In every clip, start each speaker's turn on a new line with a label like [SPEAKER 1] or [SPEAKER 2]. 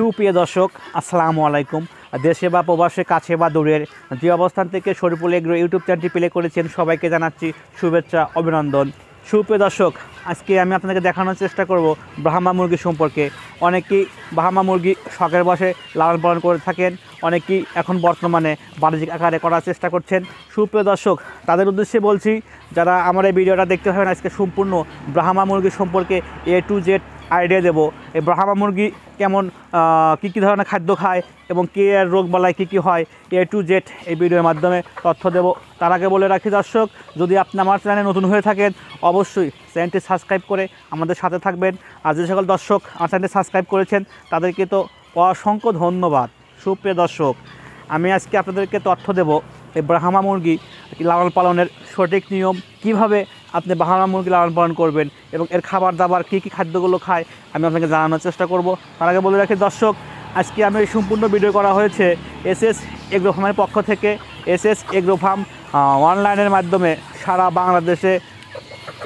[SPEAKER 1] সুপ্রিয় দর্শক আসসালামু আলাইকুম দেশে বা প্রবাসে কাছে বা দূরের যে অবস্থান থেকে শরীফুল এগ্রো ইউটিউব চ্যানেলটি প্লে করেছেন সবাইকে জানাচ্ছি শুভেচ্ছা অভিনন্দন সুপ্রিয় দর্শক আজকে আমি আপনাদেরকে দেখানোর চেষ্টা করব ব্রাহ্মা মুরগি সম্পর্কে অনেকেই ব্রাহ্মা মুরগি শখের বসে লালন পালন করে থাকেন অনেকেই এখন বর্তমানে বাণিজ্যিক আকারে করার চেষ্টা করছেন সুপ্রিয় দর্শক তাদের উদ্দেশ্যে বলছি যারা আমার এই ভিডিওটা দেখতে পাবেন আজকে সম্পূর্ণ ব্রাহ্মা মুরগি সম্পর্কে এ টু জেড আইডিয়া দেব এই ব্রাহ্মা মুরগি কেমন কী কী ধরনের খাদ্য খায় এবং কে রোগ বালায় কী কী হয় এ টু জেড এই ভিডিওর মাধ্যমে তথ্য দেব তার আগে বলে রাখি দর্শক যদি আপনি আমার চ্যানেলে নতুন হয়ে থাকেন অবশ্যই চ্যানেলটি সাবস্ক্রাইব করে আমাদের সাথে থাকবেন আর যে সকল দর্শক আমার চ্যানেলটি সাবস্ক্রাইব করেছেন তাদেরকে তো অসংখ্য ধন্যবাদ সুপ্রিয় দর্শক আমি আজকে আপনাদেরকে তথ্য দেব এই ব্রাহ্মা মুরগি লালন পালনের সঠিক নিয়ম কিভাবে আপনি বাহামা মুরগি লালন পালন করবেন এবং এর খাবার দাবার কী কী খাদ্যগুলো খায় আমি আপনাকে জানানোর চেষ্টা করব তার আগে বলে রাখি দর্শক আজকে আমি সম্পূর্ণ ভিডিও করা হয়েছে এস এস এগ্রোফার্মের পক্ষ থেকে এস এস এগ্রোফার্ম অনলাইনের মাধ্যমে সারা বাংলাদেশে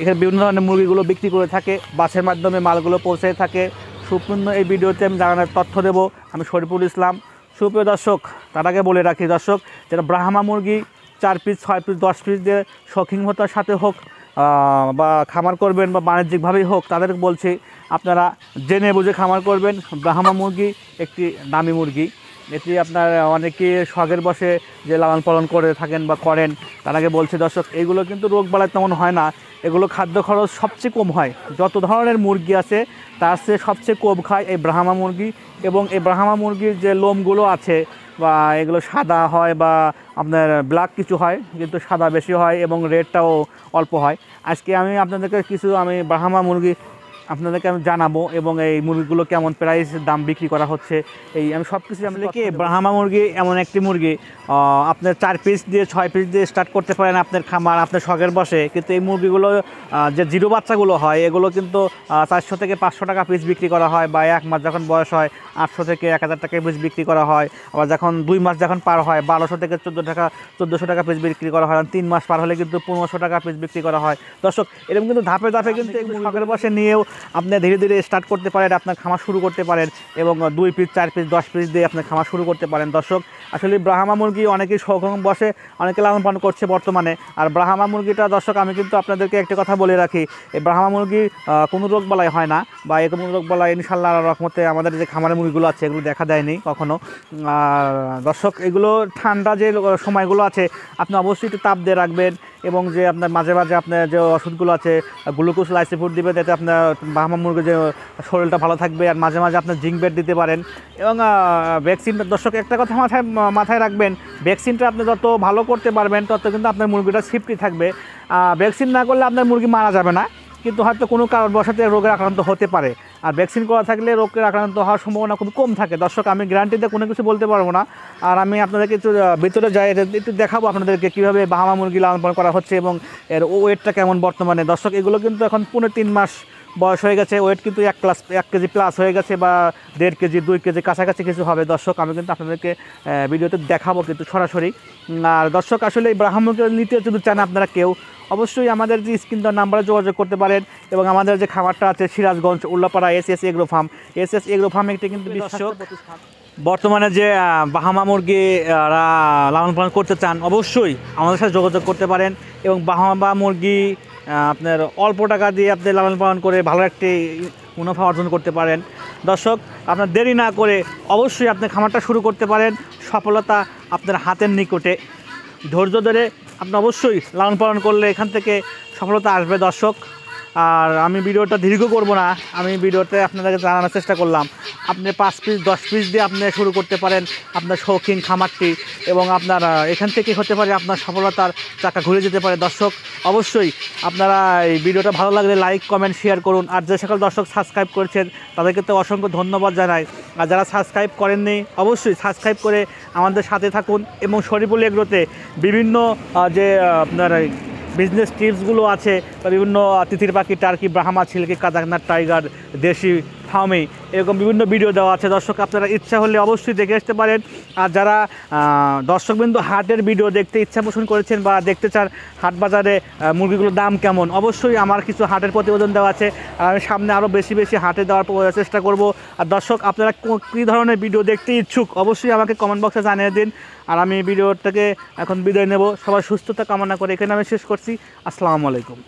[SPEAKER 1] এখানে বিভিন্ন ধরনের মুরগিগুলো বিক্রি করে থাকে বাসের মাধ্যমে মালগুলো পৌঁছে থাকে সম্পূর্ণ এই ভিডিওতে আমি জানানোর তথ্য দেব আমি শরীফুল ইসলাম সুপ্রিয় দর্শক তার আগে বলে রাখি দর্শক যেটা ব্রাহ্মা মুরগি চার পিস ছয় পিস দশ পিস দিয়ে শখিং সাথে হোক বা খামার করবেন বা বাণিজ্যিকভাবেই হোক তাদের বলছি আপনারা জেনে বুঝে খামার করবেন ব্রাহ্মা মুরগি একটি দামি মুরগি এটি আপনার অনেকে শখের বসে যে লালন পালন করে থাকেন বা করেন তার আগে বলছে দর্শক এগুলো কিন্তু রোগ বালাই তেমন হয় না এগুলো খাদ্য খরচ সবচেয়ে কম হয় যত ধরনের মুরগি আছে তার সে সবচেয়ে কম খায় এই ব্রাহ্মা মুরগি এবং এই ব্রাহ্মা মুরগির যে লোমগুলো আছে বা এগুলো সাদা হয় বা আপনার ব্ল্যাক কিছু হয় কিন্তু সাদা বেশি হয় এবং রেডটাও অল্প হয় আজকে আমি আপনাদেরকে কিছু আমি ব্রাহ্মা মুরগি আপনাদেরকে আমি জানাবো এবং এই মুরগিগুলো কেমন প্রাইস দাম বিক্রি করা হচ্ছে এই আমি সব কিছু আমাদের কি ব্রাহ্মা মুরগি এমন একটি মুরগি আপনার চার পিস দিয়ে ছয় পিস দিয়ে স্টার্ট করতে পারেন আপনার খামার আপনার শখের বসে কিন্তু এই মুরগিগুলো যে জিরো বাচ্চাগুলো হয় এগুলো কিন্তু চারশো থেকে পাঁচশো টাকা পিস বিক্রি করা হয় বা এক মাস যখন বয়স হয় আটশো থেকে এক হাজার টাকা পিস বিক্রি করা হয় আবার যখন দুই মাস যখন পার হয় বারোশো থেকে চোদ্দো টাকা চোদ্দোশো টাকা পিস বিক্রি করা হয় তিন মাস পার হলে কিন্তু পনেরোশো টাকা পিস বিক্রি করা হয় দর্শক এরকম কিন্তু ধাপে ধাপে কিন্তু শখের বসে নিয়েও আপনি ধীরে ধীরে স্টার্ট করতে পারেন আপনার খামার শুরু করতে পারেন এবং দুই পিস চার পিস দশ পিস দিয়ে আপনার খামার শুরু করতে পারেন দর্শক আসলে ব্রাহ্মা মুরগি অনেকেই সক্ষম বসে অনেকে লালন পালন করছে বর্তমানে আর ব্রাহ্মা মুরগিটা দর্শক আমি কিন্তু আপনাদেরকে একটা কথা বলে রাখি এই ব্রাহ্মা মুরগি কোনো রোগ বলাই হয় না বা এ কোনো রোগ বালাই ইনশাল্লাহ রকমতে আমাদের যে খামারের মুরগিগুলো আছে এগুলো দেখা দেয়নি কখনো দর্শক এগুলো ঠান্ডা যে সময়গুলো আছে আপনি অবশ্যই একটু তাপ দিয়ে রাখবেন এবং যে আপনার মাঝে মাঝে আপনার যে ওষুধগুলো আছে গ্লুকোজ লাইসি ফুড দিবে যাতে আপনার বাহামা মুরগির যে শরীরটা ভালো থাকবে আর মাঝে মাঝে আপনার জিঙ্ক বেড দিতে পারেন এবং ভ্যাকসিন দর্শক একটা কথা মাথায় মাথায় রাখবেন ভ্যাকসিনটা আপনি যত ভালো করতে পারবেন তত কিন্তু আপনার মুরগিটা সেফটি থাকবে ভ্যাকসিন না করলে আপনার মুরগি মারা যাবে না কিন্তু হয়তো কোনো কারণবশত রোগে আক্রান্ত হতে পারে আর ভ্যাকসিন করা থাকলে রোগের আক্রান্ত হওয়ার সম্ভাবনা খুব কম থাকে দর্শক আমি গ্যারান্টিতে কোনো কিছু বলতে পারবো না আর আমি আপনাদেরকে একটু ভিতরে যাই একটু দেখাবো আপনাদেরকে কীভাবে বাহামা মুরগি লালন পালন করা হচ্ছে এবং এর ওয়েটটা কেমন বর্তমানে দর্শক এগুলো কিন্তু এখন পনেরো তিন মাস বয়স হয়ে গেছে ওয়েট কিন্তু এক প্লাস এক কেজি প্লাস হয়ে গেছে বা দেড় কেজি দুই কেজি কাছাকাছি কিছু হবে দর্শক আমি কিন্তু আপনাদেরকে ভিডিওতে দেখাবো কিন্তু সরাসরি আর দর্শক আসলে এই ব্রাহ্মকে নিতে যদি চান আপনারা কেউ অবশ্যই আমাদের যে স্ক্রিন নাম্বারে যোগাযোগ করতে পারেন এবং আমাদের যে খাবারটা আছে Sirajganj Ullapara S S agro farm S S agro farm একটি কিন্তু বিশ্বাস বর্তমানে যে বাহামা মুরগি লালন পালন করতে চান অবশ্যই আমাদের সাথে যোগাযোগ করতে পারেন এবং বাহামা মুরগি আপনার অল্প টাকা দিয়ে আপনি লালন পালন করে ভালো একটি মুনাফা অর্জন করতে পারেন দর্শক আপনার দেরি না করে অবশ্যই আপনি খামারটা শুরু করতে পারেন সফলতা আপনার হাতের নিকটে ধৈর্য ধরে আপনি অবশ্যই লালন পালন করলে এখান থেকে সফলতা আসবে দর্শক আর আমি ভিডিওটা দীর্ঘ করব না আমি ভিডিওতে আপনাদেরকে জানানোর চেষ্টা করলাম আপনি পাঁচ পিস দশ পিস দিয়ে আপনি শুরু করতে পারেন আপনার শৌখিন খামারটি এবং আপনার এখান থেকে হতে পারে আপনার সফলতার চাকা ঘুরে যেতে পারে দর্শক অবশ্যই আপনারা এই ভিডিওটা ভালো লাগলে লাইক কমেন্ট শেয়ার করুন আর যে সকল দর্শক সাবস্ক্রাইব করেছেন তাদেরকে তো অসংখ্য ধন্যবাদ জানাই আর যারা সাবস্ক্রাইব করেননি অবশ্যই সাবস্ক্রাইব করে আমাদের সাথে থাকুন এবং শরীফুল এগ্রোতে বিভিন্ন যে আপনার বিজনেস টিপসগুলো আছে বা বিভিন্ন তিথির পাখি টার্কি ব্রাহ্মা ছিলকি কাজাকনার টাইগার দেশি ফার্মে এরকম বিভিন্ন ভিডিও দেওয়া আছে দর্শক আপনারা ইচ্ছা হলে অবশ্যই দেখে আসতে পারেন আর যারা দর্শকবিন্দু হাটের ভিডিও দেখতে ইচ্ছা পোষণ করেছেন বা দেখতে চান হাট বাজারে মুরগিগুলোর দাম কেমন অবশ্যই আমার কিছু হাটের প্রতিবেদন দেওয়া আছে আর আমি সামনে আরও বেশি বেশি হাটে দেওয়ার চেষ্টা করব আর দর্শক আপনারা কী ধরনের ভিডিও দেখতে ইচ্ছুক অবশ্যই আমাকে কমেন্ট বক্সে জানিয়ে দিন আর আমি ভিডিওটাকে এখন বিদায় নেব সবার সুস্থতা কামনা করে এখানে আমি শেষ করছি আসসালামু আলাইকুম